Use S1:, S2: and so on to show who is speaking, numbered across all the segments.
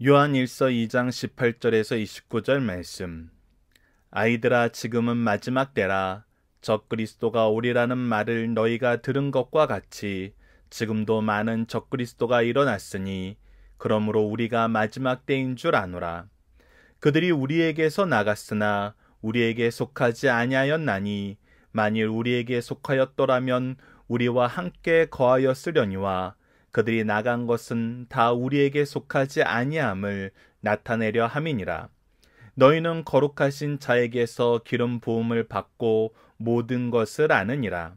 S1: 요한일서 2장 18절에서 29절 말씀. 아이들아 지금은 마지막 때라 적 그리스도가 오리라는 말을 너희가 들은 것과 같이 지금도 많은 적 그리스도가 일어났으니 그러므로 우리가 마지막 때인 줄 아노라. 그들이 우리에게서 나갔으나 우리에게 속하지 아니하였나니 만일 우리에게 속하였더라면 우리와 함께 거하였으려니와 그들이 나간 것은 다 우리에게 속하지 아니함을 나타내려 함이니라. 너희는 거룩하신 자에게서 기름 부음을 받고 모든 것을 아느니라.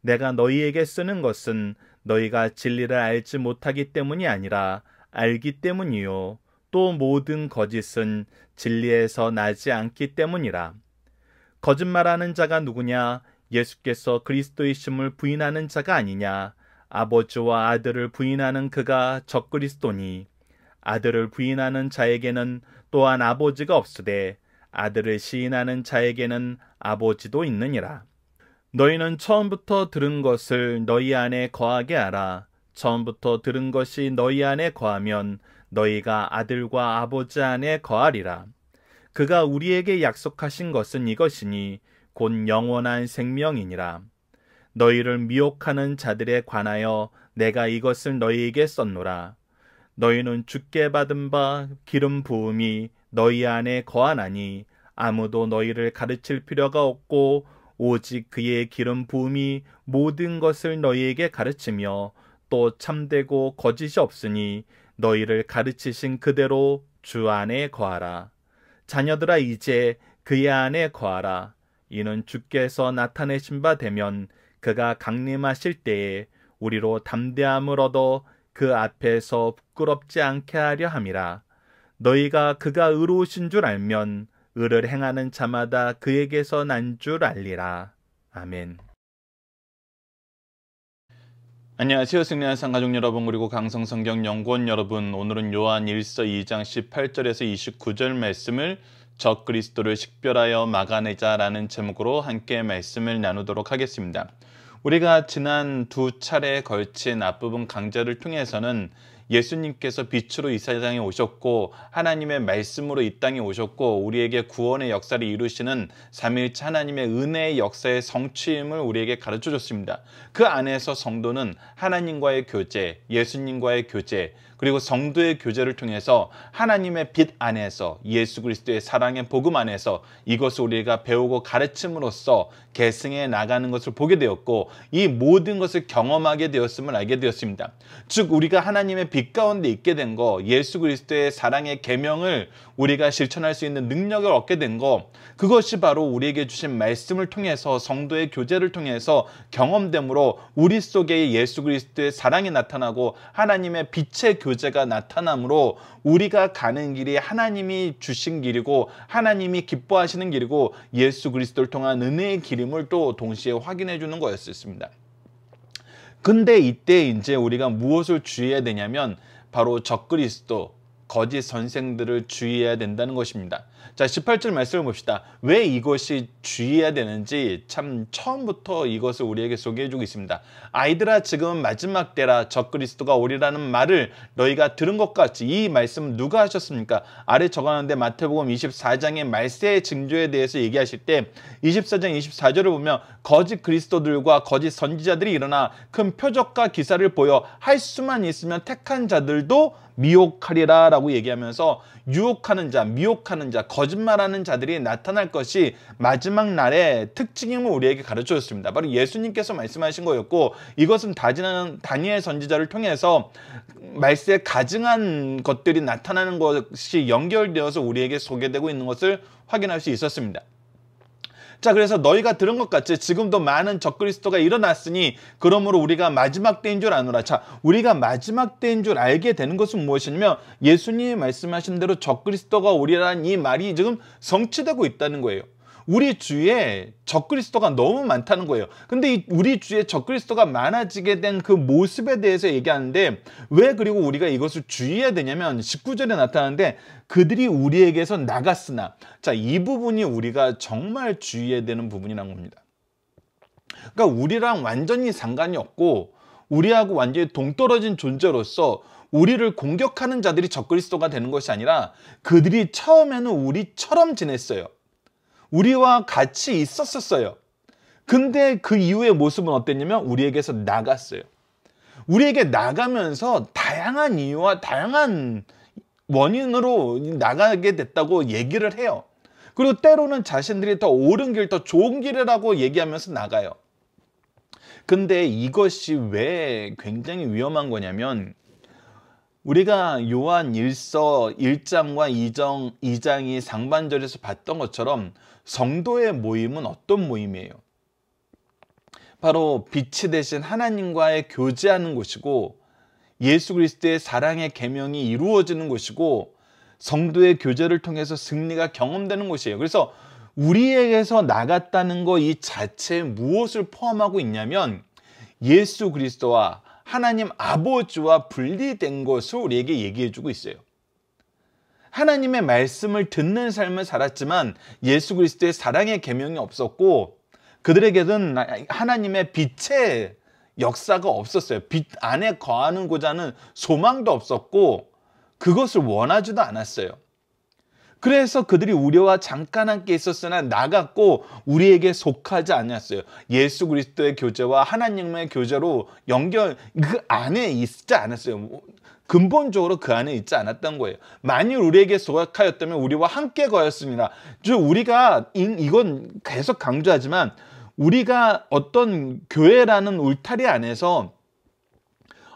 S1: 내가 너희에게 쓰는 것은 너희가 진리를 알지 못하기 때문이 아니라 알기 때문이요. 또 모든 거짓은 진리에서 나지 않기 때문이라. 거짓말하는 자가 누구냐? 예수께서 그리스도이심을 부인하는 자가 아니냐? 아버지와 아들을 부인하는 그가 적그리스도니 아들을 부인하는 자에게는 또한 아버지가 없으되 아들을 시인하는 자에게는 아버지도 있느니라. 너희는 처음부터 들은 것을 너희 안에 거하게 하라. 처음부터 들은 것이 너희 안에 거하면 너희가 아들과 아버지 안에 거하리라. 그가 우리에게 약속하신 것은 이것이니 곧 영원한 생명이니라. 너희를 미혹하는 자들에 관하여 내가 이것을 너희에게 썼노라. 너희는 죽게 받은 바 기름 부음이 너희 안에 거하나니 아무도 너희를 가르칠 필요가 없고 오직 그의 기름 부음이 모든 것을 너희에게 가르치며 또 참되고 거짓이 없으니 너희를 가르치신 그대로 주 안에 거하라. 자녀들아 이제 그의 안에 거하라. 이는 주께서 나타내신 바 되면 그가 강림하실 때에 우리로 담대함을 얻어 그 앞에서 부끄럽지 않게 하려 함이라. 너희가 그가 의로우신 줄 알면 의를 행하는 자마다 그에게서 난 줄 알리라. 아멘. 안녕하세요. 승리한상 가족 여러분 그리고 강성성경 연구원 여러분. 오늘은 요한 1서 2장 18절에서 29절 말씀을 적 그리스도를 식별하여 막아내자라는 제목으로 함께 말씀을 나누도록 하겠습니다. 우리가 지난 두 차례에 걸친 앞부분 강좌를 통해서는 예수님께서 빛으로 이 세상에 오셨고 하나님의 말씀으로 이 땅에 오셨고 우리에게 구원의 역사를 이루시는 3일차 하나님의 은혜의 역사의 성취임을 우리에게 가르쳐 줬습니다. 그 안에서 성도는 하나님과의 교제, 예수님과의 교제, 그리고 성도의 교제를 통해서 하나님의 빛 안에서 예수 그리스도의 사랑의 복음 안에서 이것을 우리가 배우고 가르침으로써 계승해 나가는 것을 보게 되었고 이 모든 것을 경험하게 되었음을 알게 되었습니다. 즉 우리가 하나님의 빛 가운데 있게 된 거 예수 그리스도의 사랑의 계명을 우리가 실천할 수 있는 능력을 얻게 된 거 그것이 바로 우리에게 주신 말씀을 통해서 성도의 교제를 통해서 경험됨으로 우리 속에 예수 그리스도의 사랑이 나타나고 하나님의 빛의 교제 교제가 나타나므로 우리가 가는 길이 하나님이 주신 길이고 하나님이 기뻐하시는 길이고 예수 그리스도를 통한 은혜의 길임을 또 동시에 확인해 주는 거였습니다. 근데 이때 이제 우리가 무엇을 주의해야 되냐면 바로 적그리스도 거짓 선생들을 주의해야 된다는 것입니다. 자, 18절 말씀을 봅시다. 왜 이것이 주의해야 되는지 참 처음부터 이것을 우리에게 소개해주고 있습니다. 아이들아 지금 마지막 때라 적그리스도가 오리라는 말을 너희가 들은 것 같이 이 말씀 누가 하셨습니까? 아래 적어놨는데 마태복음 24장의 말세의 증조에 대해서 얘기하실 때 24장 24절을 보면 거짓 그리스도들과 거짓 선지자들이 일어나 큰 표적과 기사를 보여 할 수만 있으면 택한 자들도 미혹하리라 라고 얘기하면서 유혹하는 자, 미혹하는 자, 거짓말하는 자들이 나타날 것이 마지막 날의 특징임을 우리에게 가르쳐 줬습니다. 바로 예수님께서 말씀하신 거였고 이것은 다지는 다니엘 선지자를 통해서 말세 가증한 것들이 나타나는 것이 연결되어서 우리에게 소개되고 있는 것을 확인할 수 있었습니다. 자 그래서 너희가 들은 것 같이 지금도 많은 적그리스도가 일어났으니 그러므로 우리가 마지막 때인 줄 아노라. 자 우리가 마지막 때인 줄 알게 되는 것은 무엇이냐면 예수님이 말씀하신 대로 적그리스도가 오리라는 이 말이 지금 성취되고 있다는 거예요. 우리 주위에 적그리스도가 너무 많다는 거예요. 근데 이 우리 주위에 적그리스도가 많아지게 된 그 모습에 대해서 얘기하는데 왜 그리고 우리가 이것을 주의해야 되냐면 19절에 나타나는데 그들이 우리에게서 나갔으나 자, 이 부분이 우리가 정말 주의해야 되는 부분이란 겁니다. 그러니까 우리랑 완전히 상관이 없고 우리하고 완전히 동떨어진 존재로서 우리를 공격하는 자들이 적그리스도가 되는 것이 아니라 그들이 처음에는 우리처럼 지냈어요. 우리와 같이 있었었어요. 근데 그 이후의 모습은 어땠냐면 우리에게서 나갔어요. 우리에게 나가면서 다양한 이유와 다양한 원인으로 나가게 됐다고 얘기를 해요. 그리고 때로는 자신들이 더 옳은 길, 더 좋은 길이라고 얘기하면서 나가요. 근데 이것이 왜 굉장히 위험한 거냐면 우리가 요한 1서 1장과 2장, 2장이 상반절에서 봤던 것처럼 성도의 모임은 어떤 모임이에요? 바로 빛이 되신 하나님과의 교제하는 곳이고 예수 그리스도의 사랑의 계명이 이루어지는 곳이고 성도의 교제를 통해서 승리가 경험되는 곳이에요. 그래서 우리에게서 나갔다는 것이자체 무엇을 포함하고 있냐면 예수 그리스도와 하나님 아버지와 분리된 것을 우리에게 얘기해주고 있어요. 하나님의 말씀을 듣는 삶을 살았지만 예수 그리스도의 사랑의 계명이 없었고 그들에게는 하나님의 빛의 역사가 없었어요. 빛 안에 거하는 고자는 소망도 없었고 그것을 원하지도 않았어요. 그래서 그들이 우리와 잠깐 함께 있었으나 나갔고 우리에게 속하지 않았어요. 예수 그리스도의 교제와 하나님의 교제로 연결 그 안에 있지 않았어요. 근본적으로 그 안에 있지 않았던 거예요. 만일 우리에게 소각하였다면 우리와 함께 거였으니라. 즉 우리가 이건 계속 강조하지만 우리가 어떤 교회라는 울타리 안에서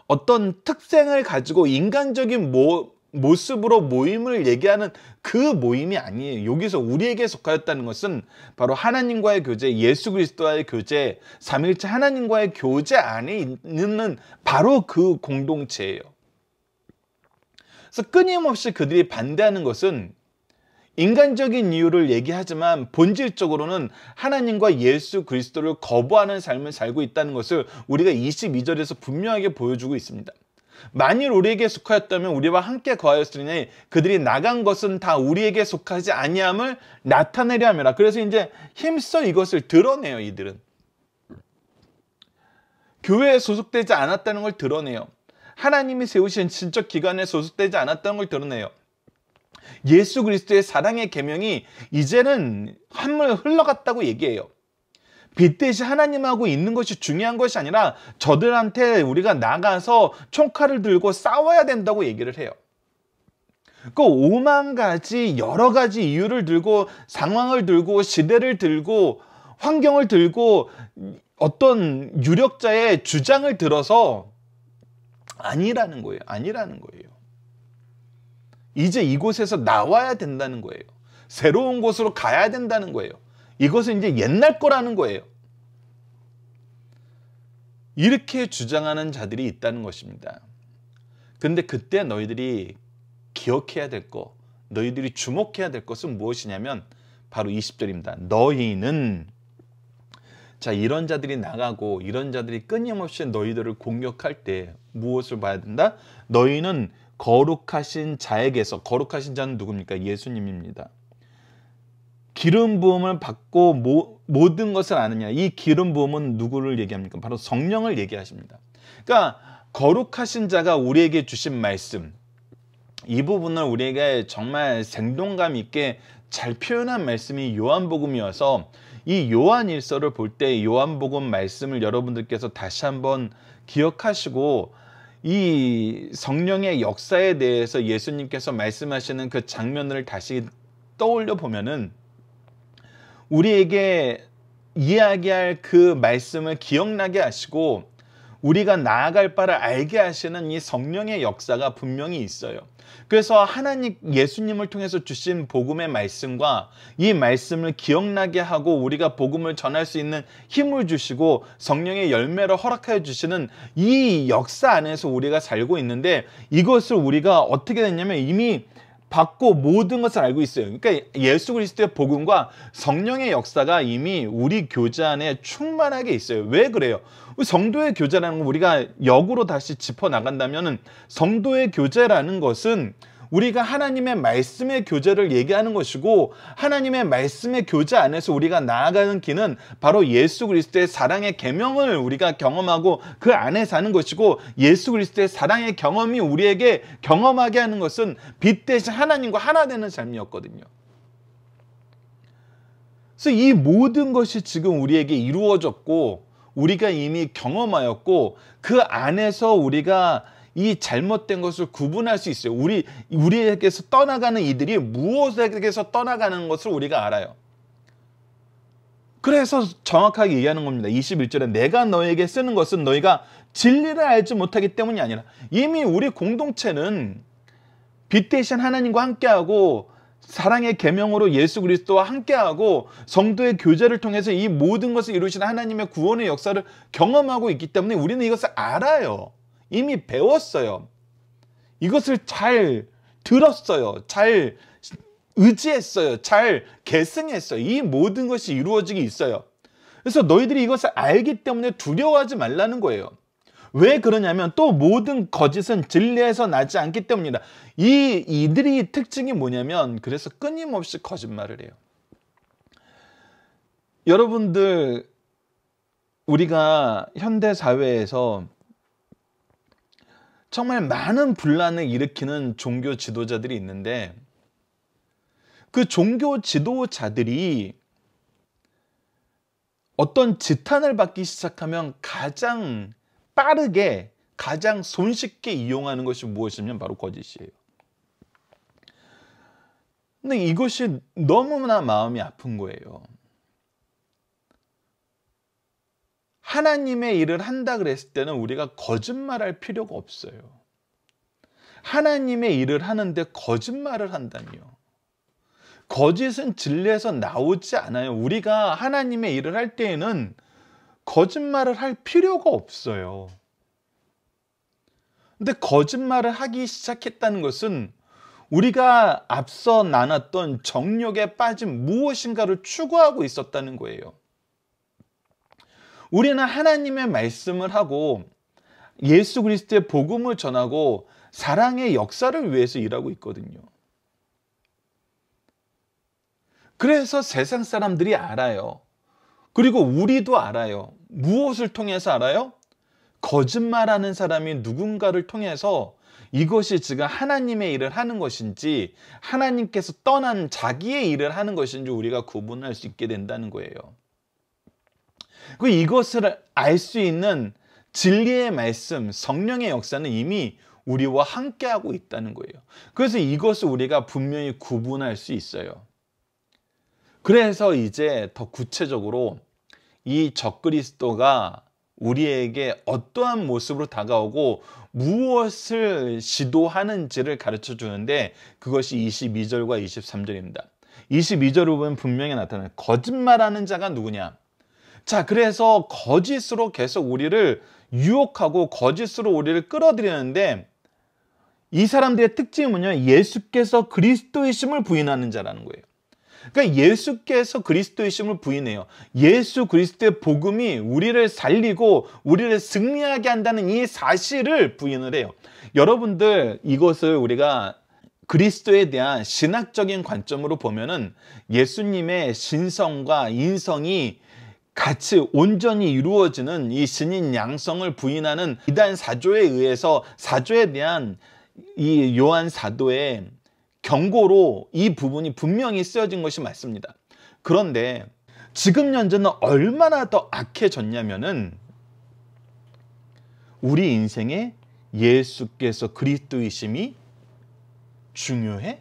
S1: 어떤 특생을 가지고 인간적인 모, 모습으로 모임을 얘기하는 그 모임이 아니에요. 여기서 우리에게 속하였다는 것은 바로 하나님과의 교제, 예수 그리스도와의 교제, 삼일째 하나님과의 교제 안에 있는 바로 그 공동체예요. 그래서 끊임없이 그들이 반대하는 것은 인간적인 이유를 얘기하지만 본질적으로는 하나님과 예수 그리스도를 거부하는 삶을 살고 있다는 것을 우리가 22절에서 분명하게 보여주고 있습니다. 만일 우리에게 속하였다면 우리와 함께 거하였으니 그들이 나간 것은 다 우리에게 속하지 아니함을 나타내려 함이라. 그래서 이제 힘써 이것을 드러내요, 이들은. 교회에 소속되지 않았다는 걸 드러내요. 하나님이 세우신 진적 기간에 소속되지 않았다는 걸 드러내요. 예수 그리스도의 사랑의 계명이 이제는 한물 흘러갔다고 얘기해요. 빛 대신 하나님하고 있는 것이 중요한 것이 아니라 저들한테 우리가 나가서 총칼을 들고 싸워야 된다고 얘기를 해요. 그 오만 가지 여러 가지 이유를 들고 상황을 들고 시대를 들고 환경을 들고 어떤 유력자의 주장을 들어서 아니라는 거예요. 아니라는 거예요. 이제 이곳에서 나와야 된다는 거예요. 새로운 곳으로 가야 된다는 거예요. 이것은 이제 옛날 거라는 거예요. 이렇게 주장하는 자들이 있다는 것입니다. 근데 그때 너희들이 기억해야 될 거, 너희들이 주목해야 될 것은 무엇이냐면 바로 20절입니다. 너희는 자 이런 자들이 나가고 이런 자들이 끊임없이 너희들을 공격할 때 무엇을 봐야 된다? 너희는 거룩하신 자에게서 거룩하신 자는 누굽니까? 예수님입니다. 기름 부음을 받고 모, 모든 것을 아느냐. 이 기름 부음은 누구를 얘기합니까? 바로 성령을 얘기하십니다. 그러니까 거룩하신 자가 우리에게 주신 말씀 이 부분을 우리에게 정말 생동감 있게 잘 표현한 말씀이 요한복음이어서 이 요한 일서를 볼 때 요한복음 말씀을 여러분들께서 다시 한번 기억하시고 이 성령의 역사에 대해서 예수님께서 말씀하시는 그 장면을 다시 떠올려 보면은 우리에게 이야기할 그 말씀을 기억나게 하시고 우리가 나아갈 바를 알게 하시는 이 성령의 역사가 분명히 있어요. 그래서 하나님 예수님을 통해서 주신 복음의 말씀과 이 말씀을 기억나게 하고 우리가 복음을 전할 수 있는 힘을 주시고 성령의 열매를 허락하여 주시는 이 역사 안에서 우리가 살고 있는데 이것을 우리가 어떻게 됐냐면 이미 받고 모든 것을 알고 있어요. 그러니까 예수 그리스도의 복음과 성령의 역사가 이미 우리 교제 안에 충만하게 있어요. 왜 그래요? 성도의 교제라는 걸 우리가 역으로 다시 짚어 나간다면은 성도의 교제라는 것은 우리가 하나님의 말씀의 교제를 얘기하는 것이고 하나님의 말씀의 교제 안에서 우리가 나아가는 길은 바로 예수 그리스도의 사랑의 계명을 우리가 경험하고 그 안에 사는 것이고 예수 그리스도의 사랑의 경험이 우리에게 경험하게 하는 것은 빛 대신 하나님과 하나 되는 삶이었거든요. 그래서 이 모든 것이 지금 우리에게 이루어졌고 우리가 이미 경험하였고 그 안에서 우리가 이 잘못된 것을 구분할 수 있어요. 우리 우리에게서 떠나가는 이들이 무엇에게서 떠나가는 것을 우리가 알아요. 그래서 정확하게 얘기하는 겁니다. 21절에 내가 너에게 쓰는 것은 너희가 진리를 알지 못하기 때문이 아니라 이미 우리 공동체는 빛 대신 하나님과 함께하고 사랑의 계명으로 예수 그리스도와 함께하고 성도의 교제를 통해서 이 모든 것을 이루시는 하나님의 구원의 역사를 경험하고 있기 때문에 우리는 이것을 알아요. 이미 배웠어요. 이것을 잘 들었어요. 잘 의지했어요. 잘 계승했어요. 이 모든 것이 이루어지기 있어요. 그래서 너희들이 이것을 알기 때문에 두려워하지 말라는 거예요. 왜 그러냐면 또 모든 거짓은 진리에서 나지 않기 때문이다. 이 이들이 특징이 뭐냐면 그래서 끊임없이 거짓말을 해요. 여러분들 우리가 현대 사회에서 정말 많은 분란을 일으키는 종교 지도자들이 있는데 그 종교 지도자들이 어떤 지탄을 받기 시작하면 가장 빠르게 가장 손쉽게 이용하는 것이 무엇이냐면 바로 거짓이에요. 근데 이것이 너무나 마음이 아픈 거예요. 하나님의 일을 한다 그랬을 때는 우리가 거짓말할 필요가 없어요. 하나님의 일을 하는데 거짓말을 한다니요. 거짓은 진리에서 나오지 않아요. 우리가 하나님의 일을 할 때에는 거짓말을 할 필요가 없어요. 근데 거짓말을 하기 시작했다는 것은 우리가 앞서 나눴던 정욕에 빠진 무엇인가를 추구하고 있었다는 거예요. 우리는 하나님의 말씀을 하고 예수 그리스도의 복음을 전하고 사랑의 역사를 위해서 일하고 있거든요. 그래서 세상 사람들이 알아요. 그리고 우리도 알아요. 무엇을 통해서 알아요? 거짓말하는 사람이 누군가를 통해서 이것이 지금 하나님의 일을 하는 것인지 하나님께서 떠난 자기의 일을 하는 것인지 우리가 구분할 수 있게 된다는 거예요. 그 이것을 알 수 있는 진리의 말씀, 성령의 역사는 이미 우리와 함께하고 있다는 거예요. 그래서 이것을 우리가 분명히 구분할 수 있어요. 그래서 이제 더 구체적으로 이 적그리스도가 우리에게 어떠한 모습으로 다가오고 무엇을 시도하는지를 가르쳐 주는데 그것이 22절과 23절입니다. 22절을 보면 분명히 나타나는 거짓말하는 자가 누구냐? 자, 그래서 거짓으로 계속 우리를 유혹하고 거짓으로 우리를 끌어들이는데 이 사람들의 특징은요. 예수께서 그리스도이심을 부인하는 자라는 거예요. 그러니까 예수께서 그리스도이심을 부인해요. 예수 그리스도의 복음이 우리를 살리고 우리를 승리하게 한다는 이 사실을 부인을 해요. 여러분들 이것을 우리가 그리스도에 대한 신학적인 관점으로 보면은 예수님의 신성과 인성이 같이 온전히 이루어지는 이 신인 양성을 부인하는 이단 사조에 의해서 사조에 대한 이 요한 사도의 경고로 이 부분이 분명히 쓰여진 것이 맞습니다. 그런데 지금 현재는 얼마나 더 악해졌냐면은 우리 인생에 예수께서 그리스도이심이 중요해?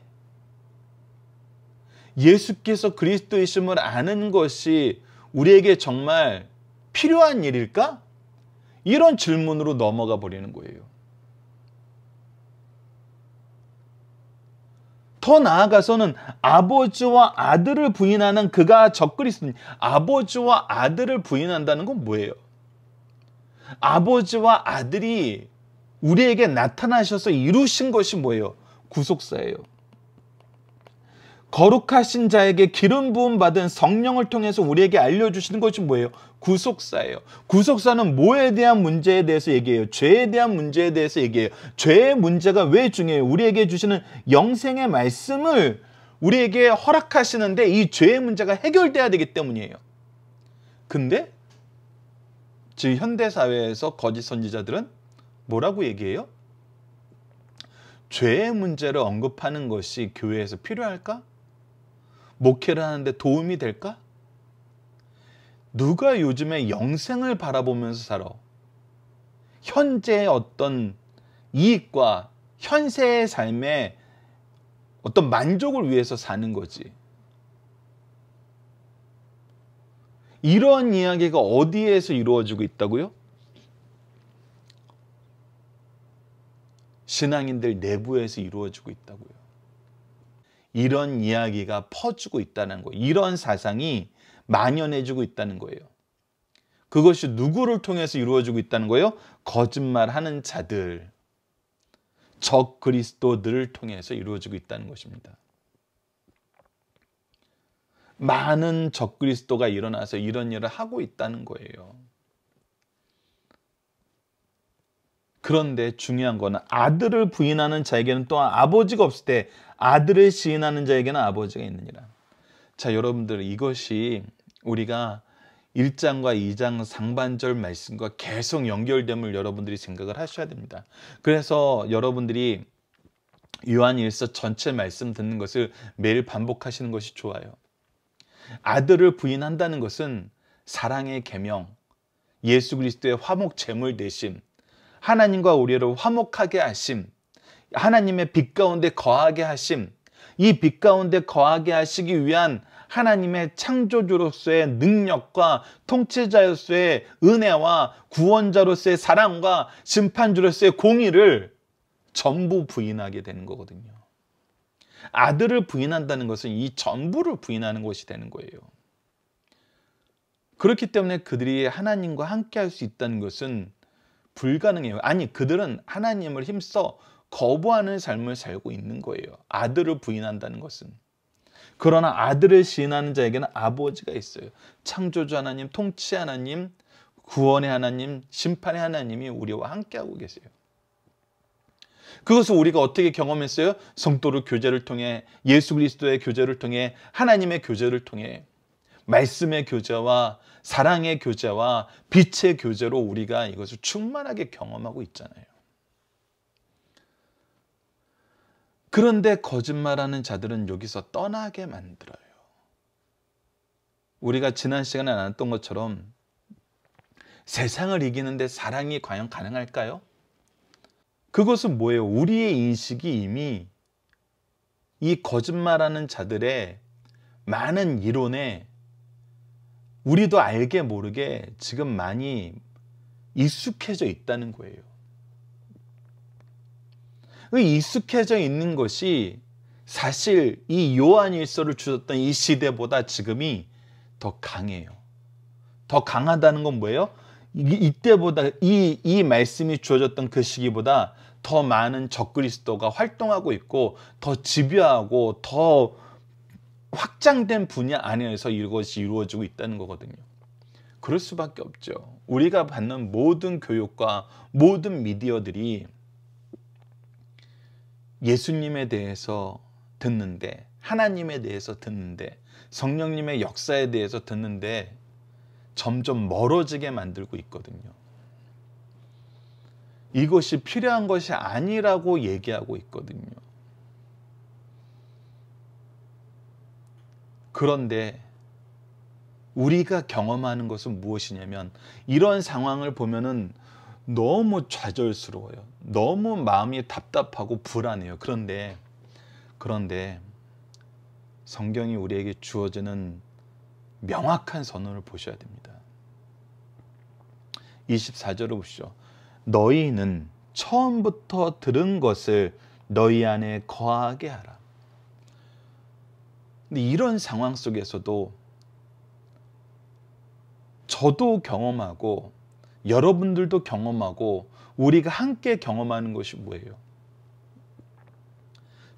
S1: 예수께서 그리스도이심을 아는 것이 우리에게 정말 필요한 일일까? 이런 질문으로 넘어가 버리는 거예요. 더 나아가서는 아버지와 아들을 부인하는 그가 적그리스도니 아버지와 아들을 부인한다는 건 뭐예요? 아버지와 아들이 우리에게 나타나셔서 이루신 것이 뭐예요? 구속사예요. 거룩하신 자에게 기름 부음 받은 성령을 통해서 우리에게 알려주시는 것이 뭐예요? 구속사예요. 구속사는 뭐에 대한 문제에 대해서 얘기해요. 죄에 대한 문제에 대해서 얘기해요. 죄의 문제가 왜 중요해요? 우리에게 주시는 영생의 말씀을 우리에게 허락하시는데 이 죄의 문제가 해결돼야 되기 때문이에요. 근데 지금 현대 사회에서 거짓 선지자들은 뭐라고 얘기해요? 죄의 문제를 언급하는 것이 교회에서 필요할까? 목회를 하는데 도움이 될까? 누가 요즘에 영생을 바라보면서 살아? 현재의 어떤 이익과 현세의 삶에 어떤 만족을 위해서 사는 거지. 이런 이야기가 어디에서 이루어지고 있다고요? 신앙인들 내부에서 이루어지고 있다고요. 이런 이야기가 퍼지고 있다는 거예요. 이런 사상이 만연해지고 있다는 거예요. 그것이 누구를 통해서 이루어지고 있다는 거예요? 거짓말하는 자들, 적 그리스도들을 통해서 이루어지고 있다는 것입니다. 많은 적 그리스도가 일어나서 이런 일을 하고 있다는 거예요. 그런데 중요한 거는 아들을 부인하는 자에게는 또한 아버지가 없을 때 아들을 시인하는 자에게는 아버지가 있느니라. 자, 여러분들 이것이 우리가 1장과 2장 상반절 말씀과 계속 연결됨을 여러분들이 생각을 하셔야 됩니다. 그래서 여러분들이 요한일서 전체 말씀 듣는 것을 매일 반복하시는 것이 좋아요. 아들을 부인한다는 것은 사랑의 계명, 예수 그리스도의 화목 제물 대신 하나님과 우리를 화목하게 하심, 하나님의 빛 가운데 거하게 하심, 이 빛 가운데 거하게 하시기 위한 하나님의 창조주로서의 능력과 통치자로서의 은혜와 구원자로서의 사랑과 심판주로서의 공의를 전부 부인하게 되는 거거든요. 아들을 부인한다는 것은 이 전부를 부인하는 것이 되는 거예요. 그렇기 때문에 그들이 하나님과 함께 할 수 있다는 것은 불가능해요. 아니, 그들은 하나님을 힘써 거부하는 삶을 살고 있는 거예요. 아들을 부인한다는 것은. 그러나 아들을 시인하는 자에게는 아버지가 있어요. 창조주 하나님, 통치 하나님, 구원의 하나님, 심판의 하나님이 우리와 함께하고 계세요. 그것을 우리가 어떻게 경험했어요? 성도를 교제를 통해 예수 그리스도의 교제를 통해 하나님의 교제를 통해 말씀의 교제와 사랑의 교제와 빛의 교제로 우리가 이것을 충만하게 경험하고 있잖아요. 그런데 거짓말하는 자들은 여기서 떠나게 만들어요. 우리가 지난 시간에 나눴던 것처럼 세상을 이기는데 사랑이 과연 가능할까요? 그것은 뭐예요? 우리의 인식이 이미 이 거짓말하는 자들의 많은 이론에 우리도 알게 모르게 지금 많이 익숙해져 있다는 거예요. 익숙해져 있는 것이 사실 이 요한일서를 주셨던 이 시대보다 지금이 더 강해요. 더 강하다는 건 뭐예요? 이, 때보다 이, 이 말씀이 주어졌던 그 시기보다 더 많은 적그리스도가 활동하고 있고 더 집요하고 더 확장된 분야 안에서 이것이 이루어지고 있다는 거거든요. 그럴 수밖에 없죠. 우리가 받는 모든 교육과 모든 미디어들이 예수님에 대해서 듣는데 하나님에 대해서 듣는데 성령님의 역사에 대해서 듣는데 점점 멀어지게 만들고 있거든요. 이것이 필요한 것이 아니라고 얘기하고 있거든요. 그런데 우리가 경험하는 것은 무엇이냐면 이런 상황을 보면은 너무 좌절스러워요. 너무 마음이 답답하고 불안해요. 그런데 그런데 성경이 우리에게 주어지는 명확한 선언을 보셔야 됩니다. 24절을 보시죠. 너희는 처음부터 들은 것을 너희 안에 거하게 하라. 근데 이런 상황 속에서도 저도 경험하고 여러분들도 경험하고 우리가 함께 경험하는 것이 뭐예요?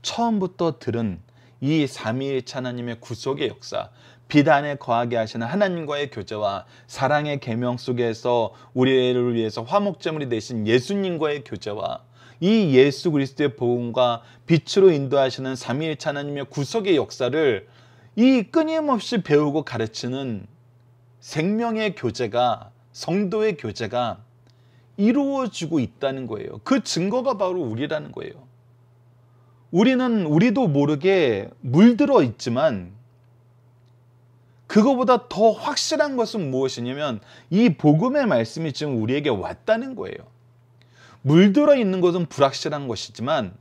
S1: 처음부터 들은 이 삼위일체 하나님의 구속의 역사, 비단에 거하게 하시는 하나님과의 교제와 사랑의 계명 속에서 우리를 위해서 화목제물이 되신 예수님과의 교제와 이 예수 그리스도의 복음과 빛으로 인도하시는 삼위일체 하나님의 구속의 역사를 이 끊임없이 배우고 가르치는 생명의 교제가 성도의 교제가 이루어지고 있다는 거예요. 그 증거가 바로 우리라는 거예요. 우리는 우리도 모르게 물들어 있지만 그거보다 더 확실한 것은 무엇이냐면 이 복음의 말씀이 지금 우리에게 왔다는 거예요. 물들어 있는 것은 불확실한 것이지만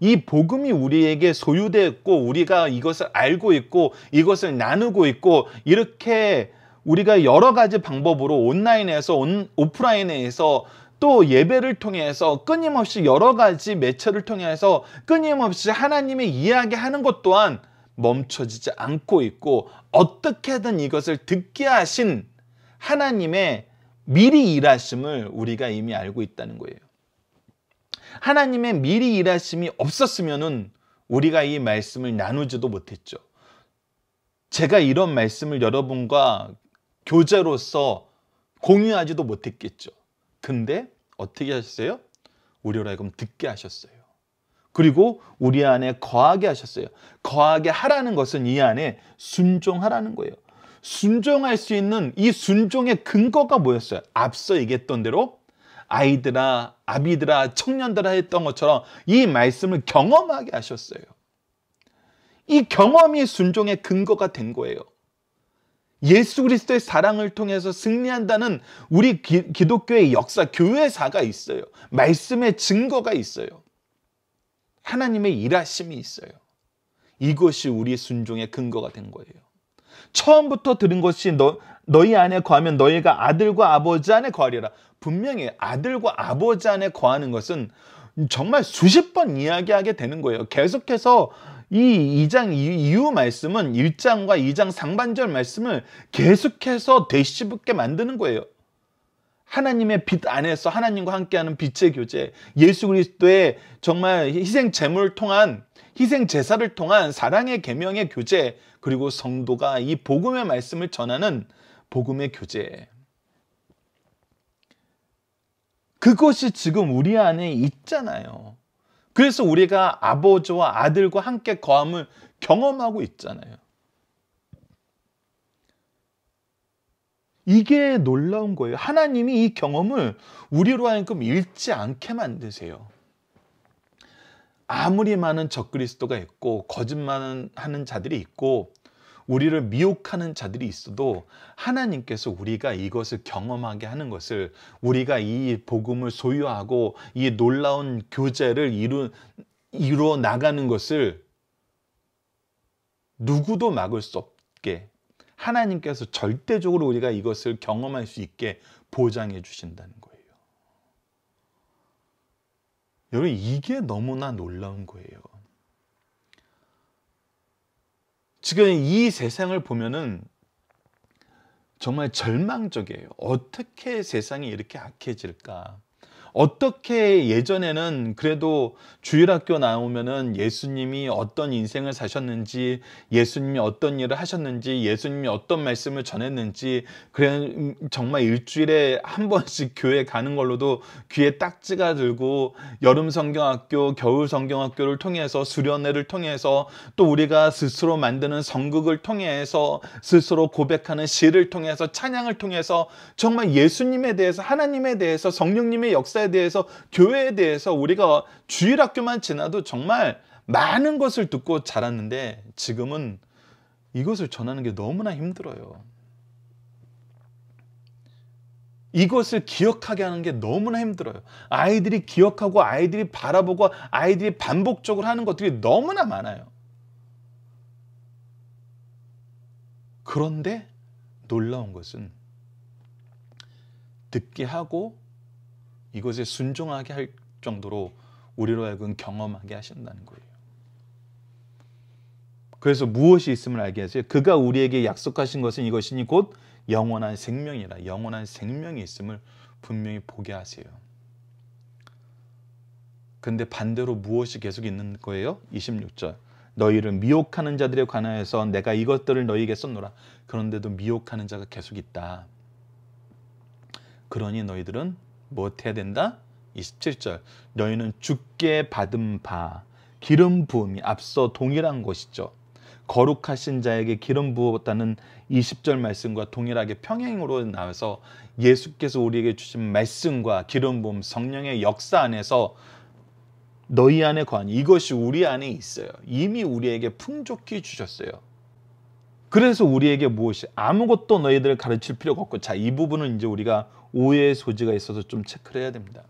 S1: 이 복음이 우리에게 소유되었고 우리가 이것을 알고 있고 이것을 나누고 있고 이렇게 우리가 여러 가지 방법으로 온라인에서 온, 오프라인에서 또 예배를 통해서 끊임없이 여러 가지 매체를 통해서 끊임없이 하나님의 이야기하는 것 또한 멈춰지지 않고 있고 어떻게든 이것을 듣게 하신 하나님의 미리 일하심을 우리가 이미 알고 있다는 거예요. 하나님의 미리 일하심이 없었으면은 우리가 이 말씀을 나누지도 못했죠. 제가 이런 말씀을 여러분과 교재로서 공유하지도 못했겠죠. 근데 어떻게 하셨어요? 우리로 하여금 듣게 하셨어요. 그리고 우리 안에 거하게 하셨어요. 거하게 하라는 것은 이 안에 순종하라는 거예요. 순종할 수 있는 이 순종의 근거가 뭐였어요? 앞서 얘기했던 대로 아이들아, 아비들아, 청년들아 했던 것처럼 이 말씀을 경험하게 하셨어요. 이 경험이 순종의 근거가 된 거예요. 예수 그리스도의 사랑을 통해서 승리한다는 우리 기, 기독교의 역사, 교회사가 있어요. 말씀의 증거가 있어요. 하나님의 일하심이 있어요. 이것이 우리 순종의 근거가 된 거예요. 처음부터 들은 것이 너, 너희 안에 거하면 너희가 아들과 아버지 안에 거하리라. 분명히 아들과 아버지 안에 거하는 것은 정말 수십 번 이야기하게 되는 거예요. 계속해서 이 2장 이후 말씀은 1장과 2장 상반절 말씀을 계속해서 되붙게 만드는 거예요. 하나님의 빛 안에서 하나님과 함께하는 빛의 교제, 예수 그리스도의 정말 희생 제물 통한 희생 제사를 통한 사랑의 계명의 교제, 그리고 성도가 이 복음의 말씀을 전하는 복음의 교제. 그것이 지금 우리 안에 있잖아요. 그래서 우리가 아버지와 아들과 함께 거함을 경험하고 있잖아요. 이게 놀라운 거예요. 하나님이 이 경험을 우리로 하여금 잃지 않게 만드세요. 아무리 많은 적그리스도가 있고 거짓말하는 자들이 있고 우리를 미혹하는 자들이 있어도 하나님께서 우리가 이것을 경험하게 하는 것을 우리가 이 복음을 소유하고 이 놀라운 교제를 이루, 이루어 나가는 것을 누구도 막을 수 없게 하나님께서 절대적으로 우리가 이것을 경험할 수 있게 보장해 주신다는 거예요. 여러분 이게 너무나 놀라운 거예요. 지금 이 세상을 보면은 정말 절망적이에요. 어떻게 세상이 이렇게 악해질까? 어떻게 예전에는 그래도 주일학교 나오면은 예수님이 어떤 인생을 사셨는지, 예수님이 어떤 일을 하셨는지, 예수님이 어떤 말씀을 전했는지, 그래 정말 일주일에 한 번씩 교회 가는 걸로도 귀에 딱지가 들고 여름 성경학교, 겨울 성경학교를 통해서 수련회를 통해서 또 우리가 스스로 만드는 성극을 통해서 스스로 고백하는 시를 통해서 찬양을 통해서 정말 예수님에 대해서 하나님에 대해서 성령님의 역사에 대해서 교회에 대해서 우리가 주일학교만 지나도 정말 많은 것을 듣고 자랐는데 지금은 이것을 전하는 게 너무나 힘들어요. 이것을 기억하게 하는 게 너무나 힘들어요. 아이들이 기억하고 아이들이 바라보고 아이들이 반복적으로 하는 것들이 너무나 많아요. 그런데 놀라운 것은 듣게 하고 이것에 순종하게 할 정도로 우리로 하여금 경험하게 하신다는 거예요. 그래서 무엇이 있음을 알게 하세요. 그가 우리에게 약속하신 것은 이것이니 곧 영원한 생명이라 영원한 생명이 있음을 분명히 보게 하세요. 근데 반대로 무엇이 계속 있는 거예요? 26절. 너희를 미혹하는 자들에 관하여서 내가 이것들을 너희에게 썼노라. 그런데도 미혹하는 자가 계속 있다. 그러니 너희들은 무 해야 된다? 27절 너희는 죽게 받은 바 기름 부음이 앞서 동일한 것이죠. 거룩하신 자에게 기름 부었다는 20절 말씀과 동일하게 평행으로 나와서 예수께서 우리에게 주신 말씀과 기름 부음 성령의 역사 안에서 너희 안에 거 이것이 우리 안에 있어요. 이미 우리에게 풍족히 주셨어요. 그래서 우리에게 무엇이 아무것도 너희들을 가르칠 필요가 없고 자 이 부분은 이제 우리가 오해의 소지가 있어서 좀 체크를 해야 됩니다.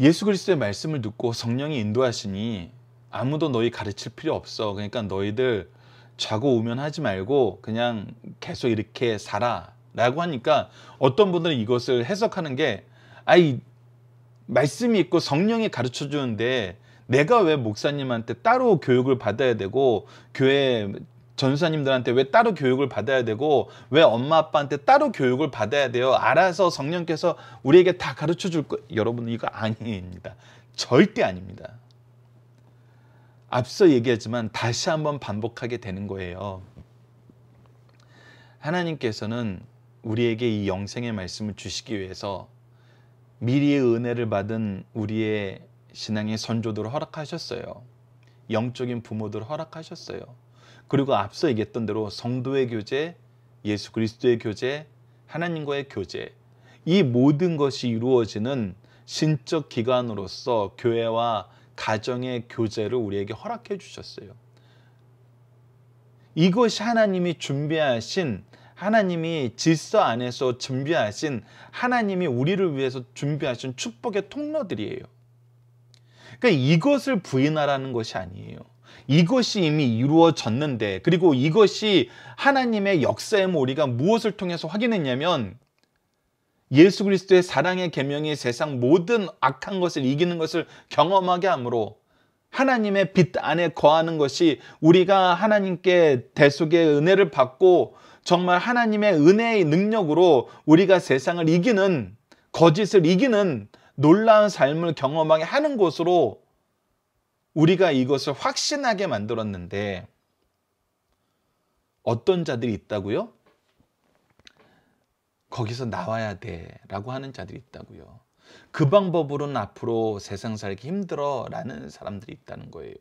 S1: 예수 그리스도의 말씀을 듣고 성령이 인도하시니 아무도 너희 가르칠 필요 없어. 그러니까 너희들 좌고우면하지 말고 그냥 계속 이렇게 살아라고 하니까 어떤 분들은 이것을 해석하는 게 아이 말씀이 있고 성령이 가르쳐 주는데 내가 왜 목사님한테 따로 교육을 받아야 되고 교회 전수사님들한테 왜 따로 교육을 받아야 되고 왜 엄마 아빠한테 따로 교육을 받아야 돼요. 알아서 성령께서 우리에게 다 가르쳐 줄 거. 여러분 이거 아닙니다. 절대 아닙니다. 앞서 얘기하지만 다시 한번 반복하게 되는 거예요. 하나님께서는 우리에게 이 영생의 말씀을 주시기 위해서 미리의 은혜를 받은 우리의 신앙의 선조들을 허락하셨어요. 영적인 부모들을 허락하셨어요. 그리고 앞서 얘기했던 대로 성도의 교제, 예수 그리스도의 교제, 하나님과의 교제 이 모든 것이 이루어지는 신적 기관으로서 교회와 가정의 교제를 우리에게 허락해 주셨어요. 이것이 하나님이 준비하신 하나님이 질서 안에서 준비하신 하나님이 우리를 위해서 준비하신 축복의 통로들이에요. 그러니까 이것을 부인하라는 것이 아니에요. 이것이 이미 이루어졌는데 그리고 이것이 하나님의 역사임을 우리가 무엇을 통해서 확인했냐면 예수 그리스도의 사랑의 계명이 세상 모든 악한 것을 이기는 것을 경험하게 함으로 하나님의 빛 안에 거하는 것이 우리가 하나님께 대속의 은혜를 받고 정말 하나님의 은혜의 능력으로 우리가 세상을 이기는 거짓을 이기는 놀라운 삶을 경험하게 하는 것으로 우리가 이것을 확신하게 만들었는데 어떤 자들이 있다고요? 거기서 나와야 돼 라고 하는 자들이 있다고요. 그 방법으로는 앞으로 세상 살기 힘들어 라는 사람들이 있다는 거예요.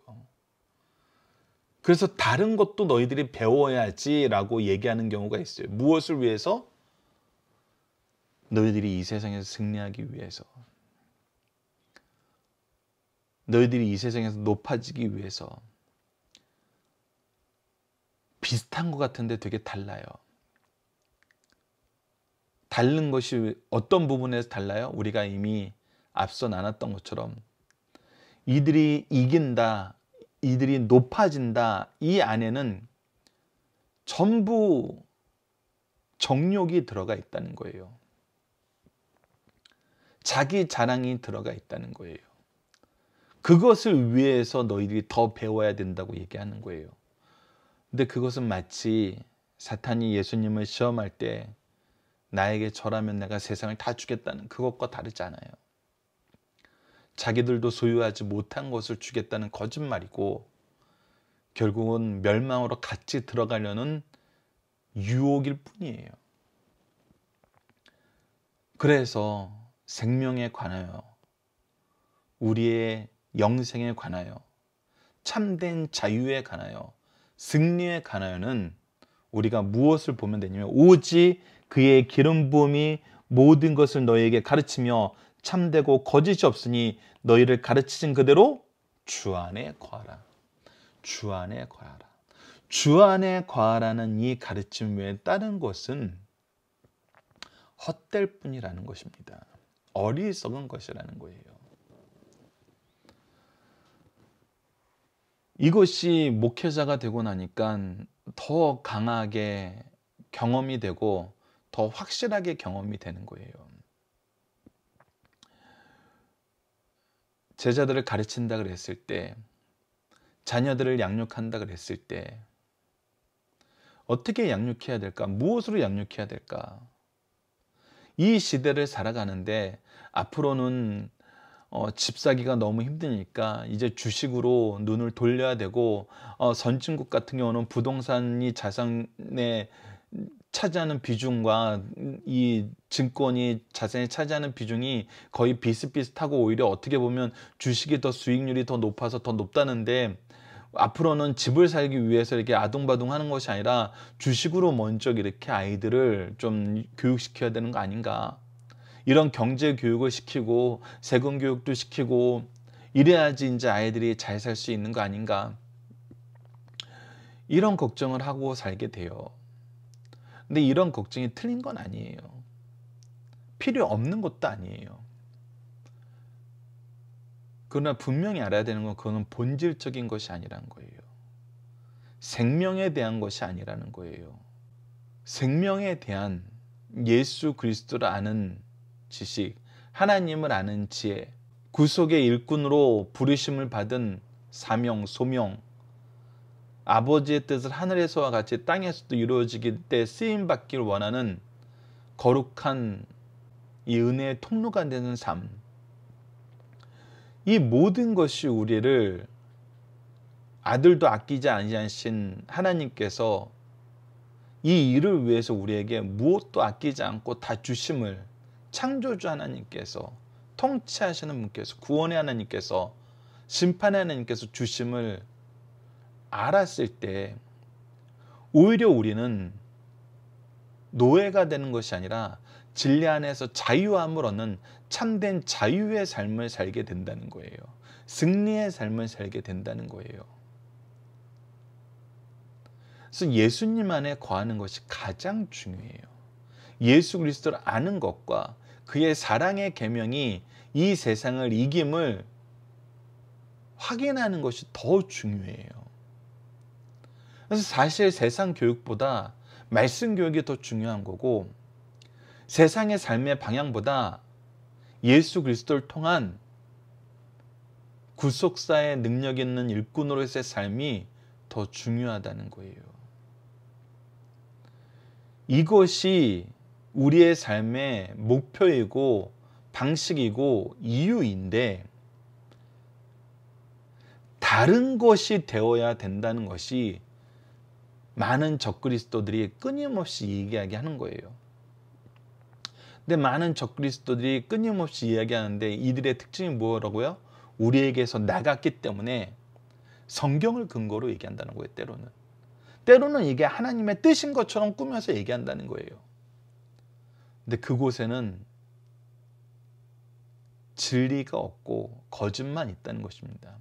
S1: 그래서 다른 것도 너희들이 배워야지 라고 얘기하는 경우가 있어요. 무엇을 위해서? 너희들이 이 세상에서 승리하기 위해서 너희들이 이 세상에서 높아지기 위해서 비슷한 것 같은데 되게 달라요. 다른 것이 어떤 부분에서 달라요? 우리가 이미 앞서 나눴던 것처럼 이들이 이긴다, 이들이 높아진다 이 안에는 전부 정욕이 들어가 있다는 거예요. 자기 자랑이 들어가 있다는 거예요. 그것을 위해서 너희들이 더 배워야 된다고 얘기하는 거예요. 근데 그것은 마치 사탄이 예수님을 시험할 때 나에게 절하면 내가 세상을 다 주겠다는 그것과 다르지않아요 자기들도 소유하지 못한 것을 주겠다는 거짓말이고 결국은 멸망으로 같이 들어가려는 유혹일 뿐이에요. 그래서 생명에 관하여 우리의 영생에 관하여 참된 자유에 관하여 승리에 관하여는 우리가 무엇을 보면 되냐면 오직 그의 기름 부음이 모든 것을 너희에게 가르치며 참되고 거짓이 없으니 너희를 가르치신 그대로 주 안에 거하라. 주 안에 거하라. 주 안에 거하라는 이 가르침 외에 다른 것은 헛될 뿐이라는 것입니다. 어리석은 것이라는 거예요. 이것이 목회자가 되고 나니까 더 강하게 경험이 되고 더 확실하게 경험이 되는 거예요. 제자들을 가르친다 그랬을 때, 자녀들을 양육한다 그랬을 때, 어떻게 양육해야 될까? 무엇으로 양육해야 될까? 이 시대를 살아가는데 앞으로는 어, 집 사기가 너무 힘드니까 이제 주식으로 눈을 돌려야 되고 어, 선진국 같은 경우는 부동산이 자산에 차지하는 비중과 이 증권이 자산에 차지하는 비중이 거의 비슷비슷하고 오히려 어떻게 보면 주식이 더 수익률이 더 높아서 더 높다는데 앞으로는 집을 살기 위해서 이렇게 아둥바둥 하는 것이 아니라 주식으로 먼저 이렇게 아이들을 좀 교육시켜야 되는 거 아닌가 이런 경제 교육을 시키고 세금 교육도 시키고 이래야지 이제 아이들이 잘 살 수 있는 거 아닌가 이런 걱정을 하고 살게 돼요. 근데 이런 걱정이 틀린 건 아니에요. 필요 없는 것도 아니에요. 그러나 분명히 알아야 되는 건그건 본질적인 것이 아니라는 거예요. 생명에 대한 것이 아니라는 거예요. 생명에 대한 예수 그리스도를 아는 지식, 하나님을 아는 지혜, 구속의 일꾼으로 부르심을 받은 사명, 소명, 아버지의 뜻을 하늘에서와 같이 땅에서도 이루어지기 때 쓰임 받길 원하는 거룩한 이 은혜의 통로가 되는 삶. 이 모든 것이 우리를 아들도 아끼지 아니하신 하나님께서 이 일을 위해서 우리에게 무엇도 아끼지 않고 다 주심을 창조주 하나님께서 통치하시는 분께서 구원의 하나님께서 심판의 하나님께서 주심을 알았을 때 오히려 우리는 노예가 되는 것이 아니라 진리 안에서 자유함을 얻는 참된 자유의 삶을 살게 된다는 거예요. 승리의 삶을 살게 된다는 거예요. 그래서 예수님 안에 거하는 것이 가장 중요해요. 예수 그리스도를 아는 것과 그의 사랑의 계명이 이 세상을 이김을 확인하는 것이 더 중요해요. 그래서 사실 세상 교육보다 말씀 교육이 더 중요한 거고 세상의 삶의 방향보다 예수 그리스도를 통한 구속사의 능력 있는 일꾼으로서의 삶이 더 중요하다는 거예요. 이것이 우리의 삶의 목표이고 방식이고 이유인데 다른 것이 되어야 된다는 것이 많은 적그리스도들이 끊임없이 얘기하게 하는 거예요. 근데 많은 적그리스도들이 끊임없이 이야기하는데 이들의 특징이 뭐라고요? 우리에게서 나갔기 때문에 성경을 근거로 얘기한다는 거예요. 때로는. 때로는 이게 하나님의 뜻인 것처럼 꾸며서 얘기한다는 거예요. 근데 그곳에는 진리가 없고 거짓만 있다는 것입니다.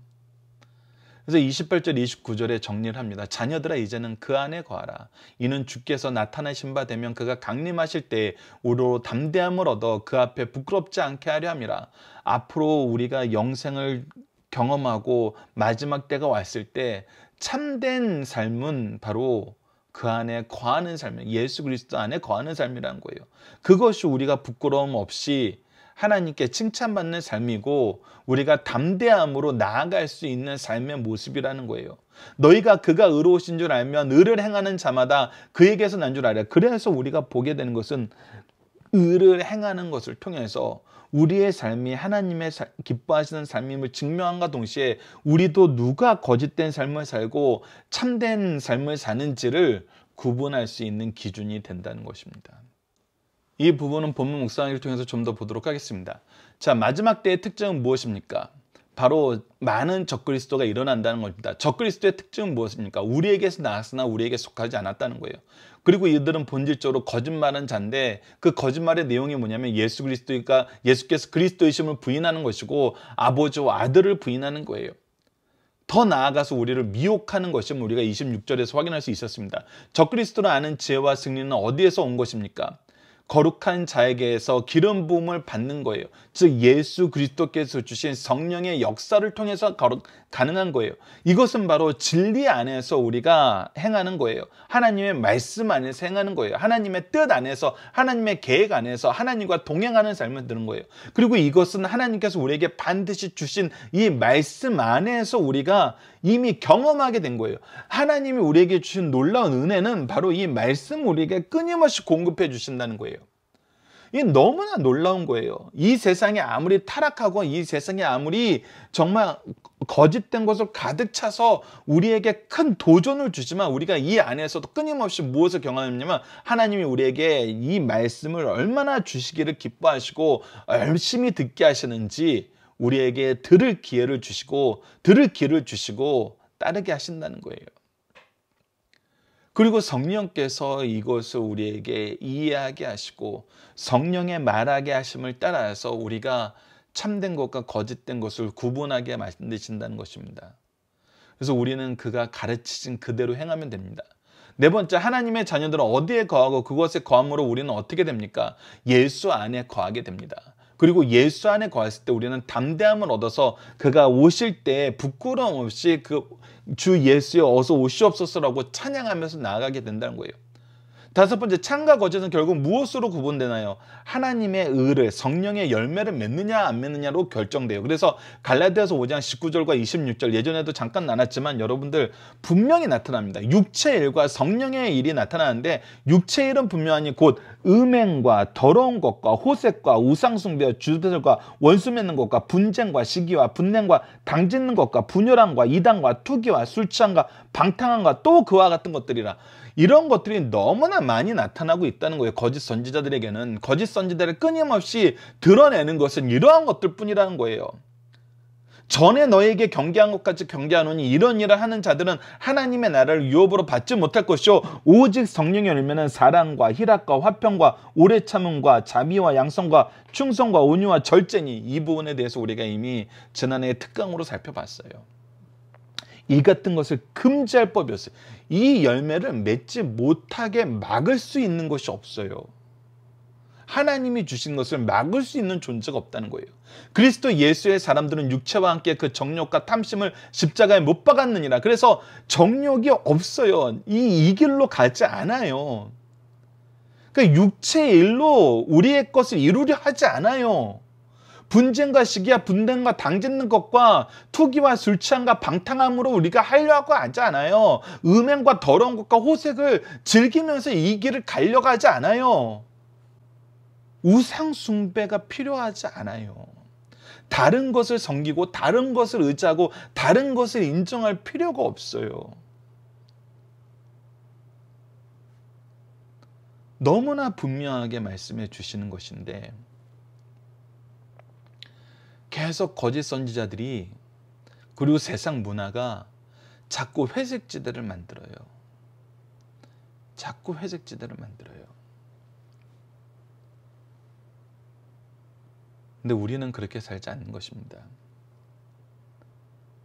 S1: 그래서 28절 29절에 정리를 합니다. 자녀들아 이제는 그 안에 거하라. 이는 주께서 나타나신 바 되면 그가 강림하실 때우로 담대함을 얻어 그 앞에 부끄럽지 않게 하려 함이라. 앞으로 우리가 영생을 경험하고 마지막 때가 왔을 때 참된 삶은 바로 그 안에 거하는 삶, 예수 그리스도 안에 거하는 삶이라는 거예요. 그것이 우리가 부끄러움 없이 하나님께 칭찬받는 삶이고 우리가 담대함으로 나아갈 수 있는 삶의 모습이라는 거예요. 너희가 그가 의로우신 줄 알면 의를 행하는 자마다 그에게서 난 줄 알아. 그래서 우리가 보게 되는 것은 의를 행하는 것을 통해서 우리의 삶이 하나님의 사, 기뻐하시는 삶임을 증명함과 동시에 우리도 누가 거짓된 삶을 살고 참된 삶을 사는지를 구분할 수 있는 기준이 된다는 것입니다. 이 부분은 본문 묵상을 통해서 좀 더 보도록 하겠습니다. 자, 마지막 때의 특징은 무엇입니까? 바로 많은 적그리스도가 일어난다는 겁니다. 적그리스도의 특징은 무엇입니까? 우리에게서 나왔으나 우리에게 속하지 않았다는 거예요. 그리고 이들은 본질적으로 거짓말은 잔데 그 거짓말의 내용이 뭐냐면 예수 그리스도니까 예수께서 그리스도이심을 부인하는 것이고 아버지와 아들을 부인하는 거예요. 더 나아가서 우리를 미혹하는 것이 우리가 26절에서 확인할 수 있었습니다. 적그리스도를 아는 지혜와 승리는 어디에서 온 것입니까? 거룩한 자에게서 기름 부음을 받는 거예요. 즉 예수 그리스도께서 주신 성령의 역사를 통해서 거룩, 가능한 거예요. 이것은 바로 진리 안에서 우리가 행하는 거예요. 하나님의 말씀 안에서 행하는 거예요. 하나님의 뜻 안에서 하나님의 계획 안에서 하나님과 동행하는 삶을 드는 거예요. 그리고 이것은 하나님께서 우리에게 반드시 주신 이 말씀 안에서 우리가 이미 경험하게 된 거예요. 하나님이 우리에게 주신 놀라운 은혜는 바로 이 말씀 우리에게 끊임없이 공급해 주신다는 거예요. 이게 너무나 놀라운 거예요. 이 세상이 아무리 타락하고 이 세상이 아무리 정말 거짓된 것을 가득 차서 우리에게 큰 도전을 주지만 우리가 이 안에서도 끊임없이 무엇을 경험했냐면 하나님이 우리에게 이 말씀을 얼마나 주시기를 기뻐하시고 열심히 듣게 하시는지 우리에게 들을 기회를 주시고 들을 길을 주시고 따르게 하신다는 거예요. 그리고 성령께서 이것을 우리에게 이해하게 하시고 성령의 말하게 하심을 따라서 우리가 참된 것과 거짓된 것을 구분하게 만드신다는 것입니다. 그래서 우리는 그가 가르치신 그대로 행하면 됩니다. 네 번째, 하나님의 자녀들은 어디에 거하고 그것의 거함으로 우리는 어떻게 됩니까? 예수 안에 거하게 됩니다. 그리고 예수 안에 거했을 때 우리는 담대함을 얻어서 그가 오실 때 부끄러움 없이 그 주 예수여 어서 오시옵소서라고 찬양하면서 나아가게 된다는 거예요. 다섯 번째 창과 거짓은 결국 무엇으로 구분되나요? 하나님의 의를 성령의 열매를 맺느냐 안 맺느냐로 결정돼요. 그래서 갈라디아서 5장 19절과 26절 예전에도 잠깐 나눴지만 여러분들 분명히 나타납니다. 육체 일과 성령의 일이 나타나는데 육체 일은 분명하니곧 음행과 더러운 것과 호색과 우상 숭배와 주술과 원수 맺는 것과 분쟁과 시기와 분냉과 당짓는 것과 분열함과 이단과 투기와 술취함과 방탕함과 또 그와 같은 것들이라 이런 것들이 너무나 많이 나타나고 있다는 거예요. 거짓 선지자들에게는 거짓 선지자를 끊임없이 드러내는 것은 이러한 것들뿐이라는 거예요. 전에 너에게 경계한 것까지 경계하노니 이런 일을 하는 자들은 하나님의 나라를 유업으로 받지 못할 것이요 오직 성령이 열면 사랑과 희락과 화평과 오래 참음과 자비와 양성과 충성과 온유와 절제니 이 부분에 대해서 우리가 이미 지난해 특강으로 살펴봤어요. 이 같은 것을 금지할 법이었어요. 이 열매를 맺지 못하게 막을 수 있는 것이 없어요. 하나님이 주신 것을 막을 수 있는 존재가 없다는 거예요. 그리스도 예수의 사람들은 육체와 함께 그 정욕과 탐심을 십자가에 못 박았느니라. 그래서 정욕이 없어요. 이, 이 길로 가지 않아요. 그러니까 육체의 일로 우리의 것을 이루려 하지 않아요. 분쟁과 시기와 분쟁과 당짓는 것과 투기와 술 취함과 방탕함으로 우리가 하려고 하지 않아요. 음행과 더러운 것과 호색을 즐기면서 이 길을 가려고 하지 않아요. 우상 숭배가 필요하지 않아요. 다른 것을 섬기고 다른 것을 의지하고 다른 것을 인정할 필요가 없어요. 너무나 분명하게 말씀해 주시는 것인데 계속 거짓 선지자들이 그리고 세상 문화가 자꾸 회색지대를 만들어요. 자꾸 회색지대를 만들어요. 근데 우리는 그렇게 살지 않는 것입니다.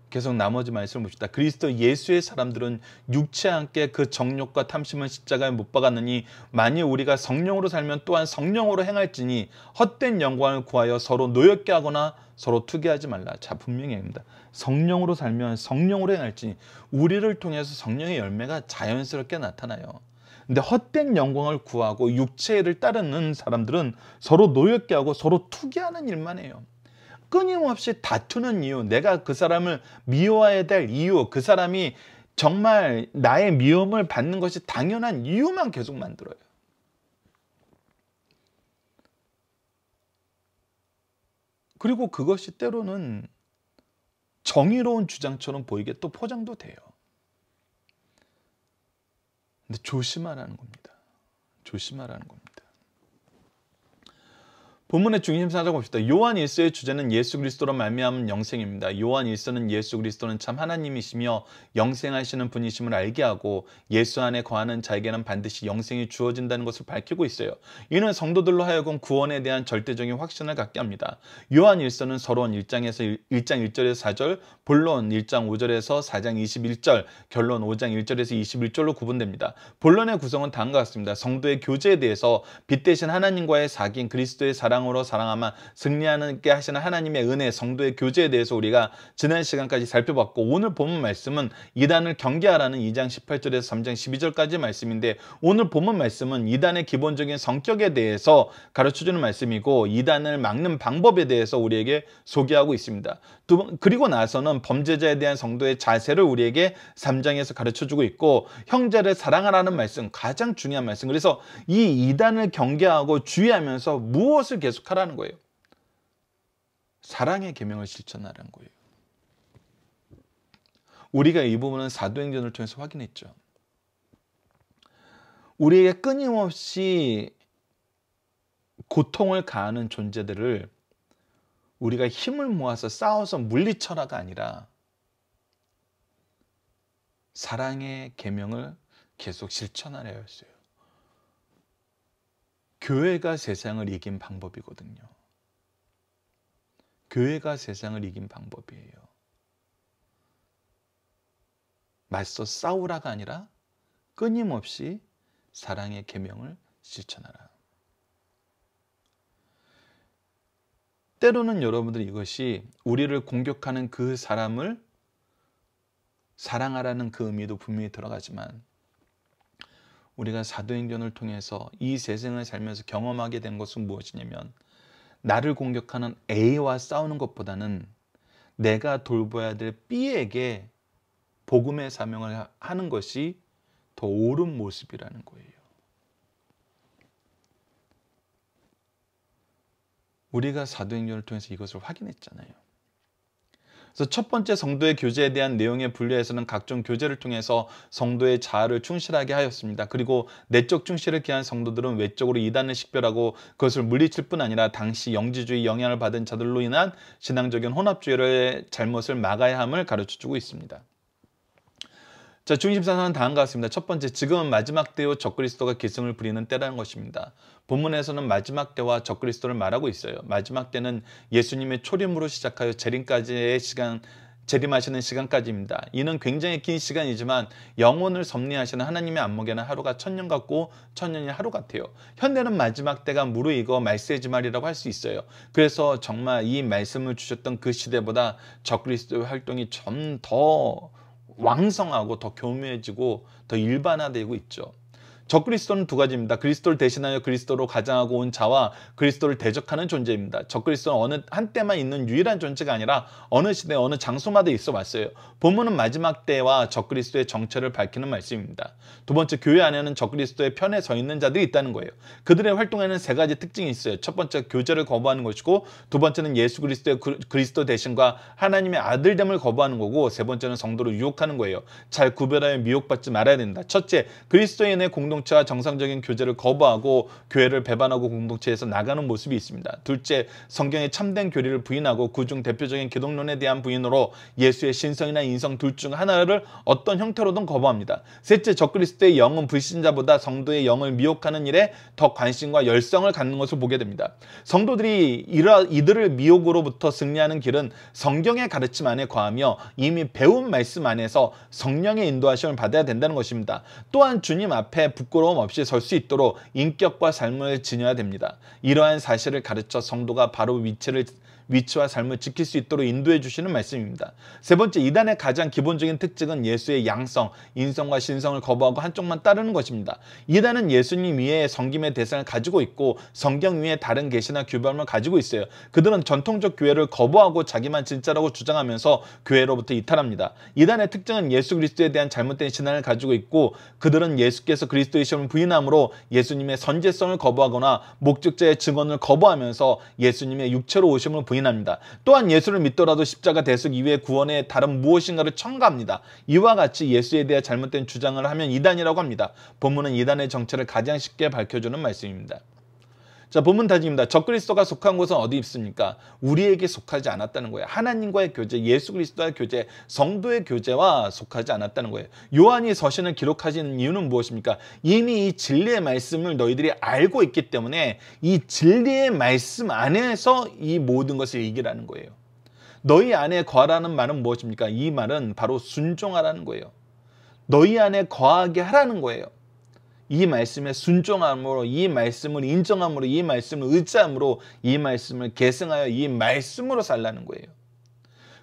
S1: 계속 나머지 말씀을 봅시다. 그리스도 예수의 사람들은 육체와 함께 그 정욕과 탐심은 십자가에 못 박았느니 만일 우리가 성령으로 살면 또한 성령으로 행할지니 헛된 영광을 구하여 서로 노엽게 하거나 서로 투기하지 말라. 자 분명히 합니다. 성령으로 살면 성령으로 행할지니 우리를 통해서 성령의 열매가 자연스럽게 나타나요. 근데 헛된 영광을 구하고 육체를 따르는 사람들은 서로 노엽게 하고 서로 투기하는 일만 해요. 끊임없이 다투는 이유, 내가 그 사람을 미워해야 될 이유, 그 사람이 정말 나의 미움을 받는 것이 당연한 이유만 계속 만들어요. 그리고 그것이 때로는 정의로운 주장처럼 보이게 또 포장도 돼요. 근데 조심하라는 겁니다. 조심하라는 겁니다. 본문의 중심 사라고 봅시다. 요한 일서의 주제는 예수 그리스도로 말미암은 영생입니다. 요한 일서는 예수 그리스도는 참 하나님이시며 영생하시는 분이심을 알게 하고 예수 안에 거하는 자에게는 반드시 영생이 주어진다는 것을 밝히고 있어요. 이는 성도들로 하여금 구원에 대한 절대적인 확신을 갖게 합니다. 요한 일서는 서론 1장에서 1장 1절에서 4절, 본론 1장 5절에서 4장 21절, 결론 5장 1절에서 21절로 구분됩니다. 본론의 구성은 다음과 같습니다. 성도의 교제에 대해서 빛 대신 하나님과의 사귄 그리스도의 사랑 사랑으로 사랑하면 승리하는 게 하시는 하나님의 은혜, 성도의 교제에 대해서 우리가 지난 시간까지 살펴봤고 오늘 본문 말씀은 이단을 경계하라는 2장 18절에서 3장 12절까지 말씀인데 오늘 본문 말씀은 이단의 기본적인 성격에 대해서 가르쳐주는 말씀이고 이단을 막는 방법에 대해서 우리에게 소개하고 있습니다. 두, 그리고 나서는 범죄자에 대한 성도의 자세를 우리에게 3장에서 가르쳐주고 있고 형제를 사랑하라는 말씀 가장 중요한 말씀 그래서 이 이단을 경계하고 주의하면서 무엇을 계속하라는 거예요? 사랑의 계명을 실천하라는 거예요. 우리가 이 부분은 사도행전을 통해서 확인했죠. 우리에게 끊임없이 고통을 가하는 존재들을 우리가 힘을 모아서 싸워서 물리쳐라가 아니라 사랑의 계명을 계속 실천하려 했어요. 교회가 세상을 이긴 방법이거든요. 교회가 세상을 이긴 방법이에요. 맞서 싸우라가 아니라 끊임없이 사랑의 계명을 실천하라. 때로는 여러분들 이것이 우리를 공격하는 그 사람을 사랑하라는 그 의미도 분명히 들어가지만 우리가 사도행전을 통해서 이 세상을 살면서 경험하게 된 것은 무엇이냐면 나를 공격하는 A와 싸우는 것보다는 내가 돌봐야 될 B에게 복음의 사명을 하는 것이 더 옳은 모습이라는 거예요. 우리가 사도행전을 통해서 이것을 확인했잖아요. 그래서 첫 번째 성도의 교제에 대한 내용의 분류에서는 각종 교제를 통해서 성도의 자아를 충실하게 하였습니다. 그리고 내적 충실을 기한 성도들은 외적으로 이단을 식별하고 그것을 물리칠 뿐 아니라 당시 영지주의 영향을 받은 자들로 인한 신앙적인 혼합주의를 잘못을 막아야 함을 가르쳐주고 있습니다. 자, 중인사사는 다음과 같습니다. 첫 번째, 지금은 마지막 때요 적그리스도가 기승을 부리는 때라는 것입니다. 본문에서는 마지막 때와 적그리스도를 말하고 있어요. 마지막 때는 예수님의 초림으로 시작하여 재림까지의 시간 재림하시는 시간까지입니다. 이는 굉장히 긴 시간이지만 영혼을 섭리하시는 하나님의 안목에는 하루가 천년 같고 천년이 하루 같아요. 현대는 마지막 때가 무르익어 말세지 말이라고 할 수 있어요. 그래서 정말 이 말씀을 주셨던 그 시대보다 적그리스도의 활동이 좀더 왕성하고 더 교묘해지고 더 일반화되고 있죠. 적그리스도는 두 가지입니다. 그리스도를 대신하여 그리스도로 가장하고 온 자와 그리스도를 대적하는 존재입니다. 적그리스도는 어느 한때만 있는 유일한 존재가 아니라 어느 시대 어느 장소마다 있어 왔어요. 본문은 마지막 때와 적그리스도의 정체를 밝히는 말씀입니다. 두 번째 교회 안에는 적그리스도의 편에 서 있는 자들이 있다는 거예요. 그들의 활동에는 세 가지 특징이 있어요. 첫 번째 교제를 거부하는 것이고 두 번째는 예수 그리스도의 그, 그리스도 대신과 하나님의 아들됨을 거부하는 거고 세 번째는 성도를 유혹하는 거예요. 잘 구별하여 미혹받지 말아야 된다. 첫째, 그리스도인의 공동 공동체와 정상적인 교제를 거부하고 교회를 배반하고 공동체에서 나가는 모습이 있습니다. 둘째, 성경의 참된 교리를 부인하고 그 중 대표적인 기독론에 대한 부인으로 예수의 신성이나 인성 둘 중 하나를 어떤 형태로든 거부합니다. 셋째, 적그리스도의 영은 불신자보다 성도의 영을 미혹하는 일에 더 관심과 열성을 갖는 것을 보게 됩니다. 성도들이 이러, 이들을 미혹으로부터 승리하는 길은 성경의 가르침 안에 거하며 이미 배운 말씀 안에서 성령의 인도하심을 받아야 된다는 것입니다. 또한 주님 앞에 부, 부끄러움 없이 설 수 있도록 인격과 삶을 지녀야 됩니다. 이러한 사실을 가르쳐 성도가 바로 위치를 위치와 삶을 지킬 수 있도록 인도해 주시는 말씀입니다. 세 번째, 이단의 가장 기본적인 특징은 예수의 양성, 인성과 신성을 거부하고 한쪽만 따르는 것입니다. 이단은 예수님 위에 성김의 대상을 가지고 있고 성경 위에 다른 계시나 규범을 가지고 있어요. 그들은 전통적 교회를 거부하고 자기만 진짜라고 주장하면서 교회로부터 이탈합니다. 이단의 특징은 예수 그리스도에 대한 잘못된 신앙을 가지고 있고 그들은 예수께서 그리스도의 시험을 부인함으로 예수님의 선제성을 거부하거나 목적자의 증언을 거부하면서 예수님의 육체로 오심을 부인 합니다 부인합니다. 또한 예수를 믿더라도 십자가 대속 이외의 구원에 다른 무엇인가를 첨가합니다. 이와 같이 예수에 대해 잘못된 주장을 하면 이단이라고 합니다. 본문은 이단의 정체를 가장 쉽게 밝혀주는 말씀입니다. 자 본문 다짐입니다. 적그리스도가 속한 곳은 어디 있습니까? 우리에게 속하지 않았다는 거예요. 하나님과의 교제, 예수 그리스도의 와 교제, 성도의 교제와 속하지 않았다는 거예요. 요한이 서신을 기록하시는 이유는 무엇입니까? 이미 이 진리의 말씀을 너희들이 알고 있기 때문에 이 진리의 말씀 안에서 이 모든 것을 이기라는 거예요. 너희 안에 거하라는 말은 무엇입니까? 이 말은 바로 순종하라는 거예요. 너희 안에 거하게 하라는 거예요. 이 말씀에 순종함으로 이 말씀을 인정함으로 이 말씀을 의지함으로 이 말씀을 계승하여 이 말씀으로 살라는 거예요.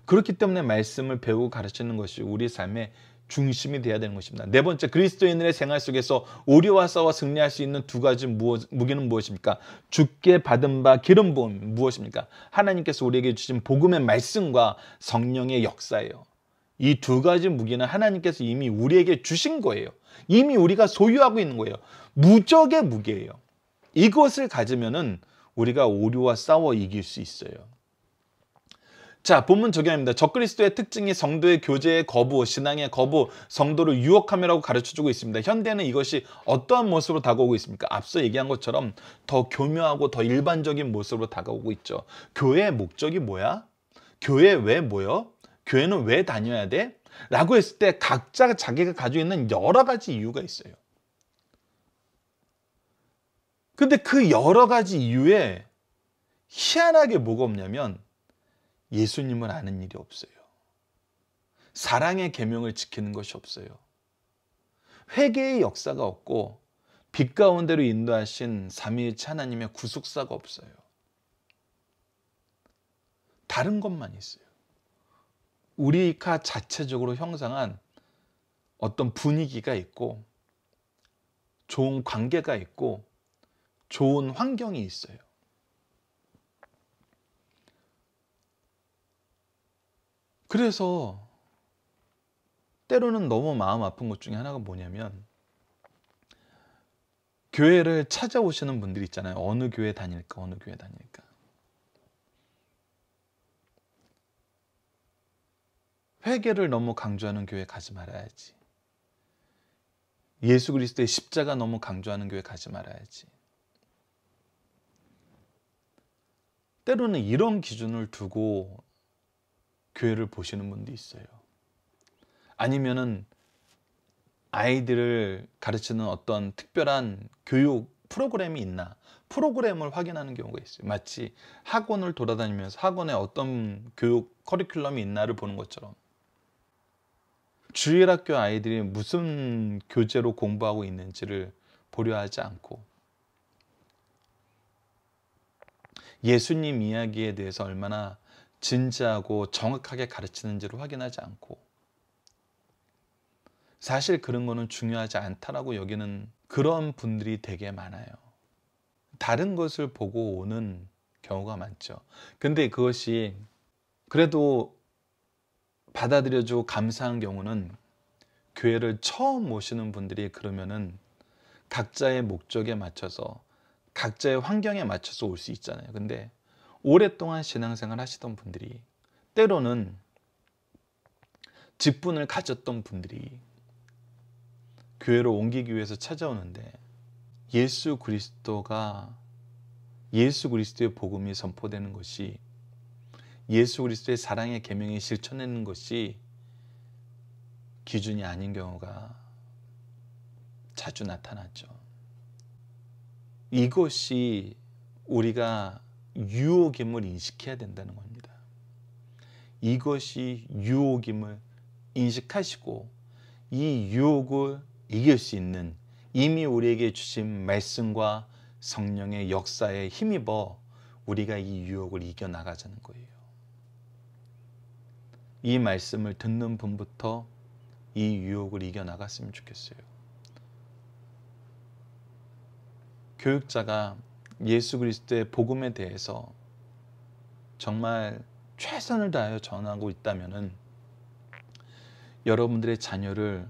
S1: 그렇기 때문에 말씀을 배우고 가르치는 것이 우리 삶의 중심이 되어야 되는 것입니다. 네 번째, 그리스도인들의 생활 속에서 오류와 싸워 승리할 수 있는 두 가지 무기는 무엇입니까? 죽게 받은 바 기름 부음 무엇입니까? 하나님께서 우리에게 주신 복음의 말씀과 성령의 역사예요. 이두 가지 무기는 하나님께서 이미 우리에게 주신 거예요. 이미 우리가 소유하고 있는 거예요. 무적의 무기예요. 이것을 가지면은 우리가 오류와 싸워 이길 수 있어요. 자, 본문 적용입니다. 적그리스도의 특징이 성도의 교제의 거부, 신앙의 거부, 성도를 유혹함이라고 가르쳐주고 있습니다. 현대는 이것이 어떠한 모습으로 다가오고 있습니까? 앞서 얘기한 것처럼 더 교묘하고 더 일반적인 모습으로 다가오고 있죠. 교회의 목적이 뭐야? 교회 왜 모여? 교회는 왜 다녀야 돼? 라고 했을 때 각자 자기가 가지고 있는 여러 가지 이유가 있어요. 근데 그 여러 가지 이유에 희한하게 뭐가 없냐면 예수님을 아는 일이 없어요. 사랑의 계명을 지키는 것이 없어요. 회개의 역사가 없고 빛 가운데로 인도하신 삼위일체 하나님의 구속사가 없어요. 다른 것만 있어요. 우리가 자체적으로 형성한 어떤 분위기가 있고 좋은 관계가 있고 좋은 환경이 있어요. 그래서 때로는 너무 마음 아픈 것 중에 하나가 뭐냐면 교회를 찾아오시는 분들 있잖아요. 어느 교회 다닐까, 어느 교회 다닐까. 회개를 너무 강조하는 교회 가지 말아야지. 예수 그리스도의 십자가 너무 강조하는 교회 가지 말아야지. 때로는 이런 기준을 두고 교회를 보시는 분도 있어요. 아니면은 아이들을 가르치는 어떤 특별한 교육 프로그램이 있나 프로그램을 확인하는 경우가 있어요. 마치 학원을 돌아다니면서 학원에 어떤 교육 커리큘럼이 있나를 보는 것처럼 주일학교 아이들이 무슨 교재로 공부하고 있는지를 보려 하지 않고 예수님 이야기에 대해서 얼마나 진지하고 정확하게 가르치는지를 확인하지 않고 사실 그런 거는 중요하지 않다라고 여기는 그런 분들이 되게 많아요. 다른 것을 보고 오는 경우가 많죠. 근데 그것이 그래도 받아들여주고 감사한 경우는 교회를 처음 오시는 분들이 그러면은 각자의 목적에 맞춰서 각자의 환경에 맞춰서 올 수 있잖아요. 근데 오랫동안 신앙생활 하시던 분들이 때로는 직분을 가졌던 분들이 교회로 옮기기 위해서 찾아오는데 예수 그리스도가 예수 그리스도의 복음이 선포되는 것이 예수 그리스도의 사랑의 계명이 실천되는 것이 기준이 아닌 경우가 자주 나타나죠. 이것이 우리가 유혹임을 인식해야 된다는 겁니다. 이것이 유혹임을 인식하시고 이 유혹을 이길 수 있는 이미 우리에게 주신 말씀과 성령의 역사에 힘입어 우리가 이 유혹을 이겨나가자는 거예요. 이 말씀을 듣는 분부터 이 유혹을 이겨나갔으면 좋겠어요. 교육자가 예수 그리스도의 복음에 대해서 정말 최선을 다하여 전하고 있다면 여러분들의 자녀를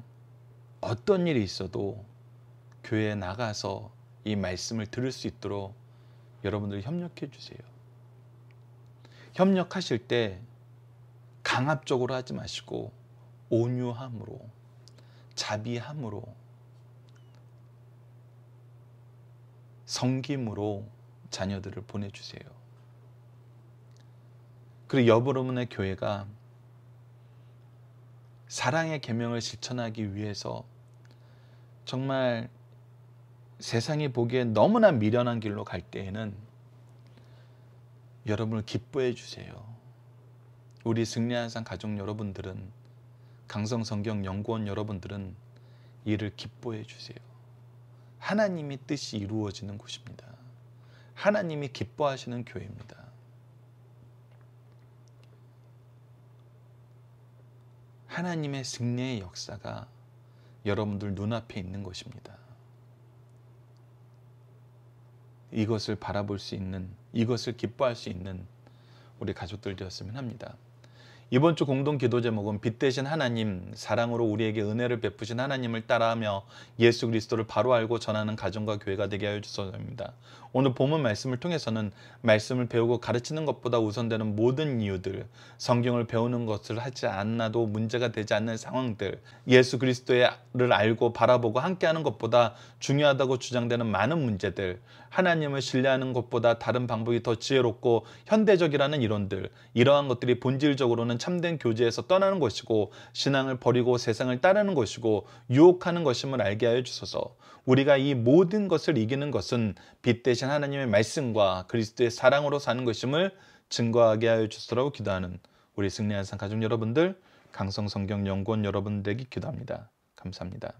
S1: 어떤 일이 있어도 교회에 나가서 이 말씀을 들을 수 있도록 여러분들 협력해 주세요. 협력하실 때 강압적으로 하지 마시고 온유함으로 자비함으로 성김으로 자녀들을 보내주세요. 그리고 여브로문의 교회가 사랑의 계명을 실천하기 위해서 정말 세상이 보기에 너무나 미련한 길로 갈 때에는 여러분을 기뻐해 주세요. 우리 승리한상 가족 여러분들은 강성 성경 연구원 여러분들은 이를 기뻐해 주세요. 하나님의 뜻이 이루어지는 곳입니다. 하나님이 기뻐하시는 교회입니다. 하나님의 승리의 역사가 여러분들 눈앞에 있는 것입니다. 이것을 바라볼 수 있는, 이것을 기뻐할 수 있는 우리 가족들이었으면 합니다. 이번 주 공동 기도 제목은 빛 대신 하나님, 사랑으로 우리에게 은혜를 베푸신 하나님을 따라하며 예수 그리스도를 바로 알고 전하는 가정과 교회가 되게 하여 주소서입니다. 오늘 본문 말씀을 통해서는 말씀을 배우고 가르치는 것보다 우선되는 모든 이유들, 성경을 배우는 것을 하지 않나도 문제가 되지 않는 상황들, 예수 그리스도를 알고 바라보고 함께하는 것보다 중요하다고 주장되는 많은 문제들, 하나님을 신뢰하는 것보다 다른 방법이 더 지혜롭고 현대적이라는 이론들, 이러한 것들이 본질적으로는 참된 교제에서 떠나는 것이고 신앙을 버리고 세상을 따르는 것이고 유혹하는 것임을 알게 하여 주소서. 우리가 이 모든 것을 이기는 것은 빛 대신 하나님의 말씀과 그리스도의 사랑으로 사는 것임을 증거하게 하여 주소서라고 기도하는 우리 승리한 상 가족 여러분들, 강성 성경 연구원 여러분들에게 기도합니다. 감사합니다.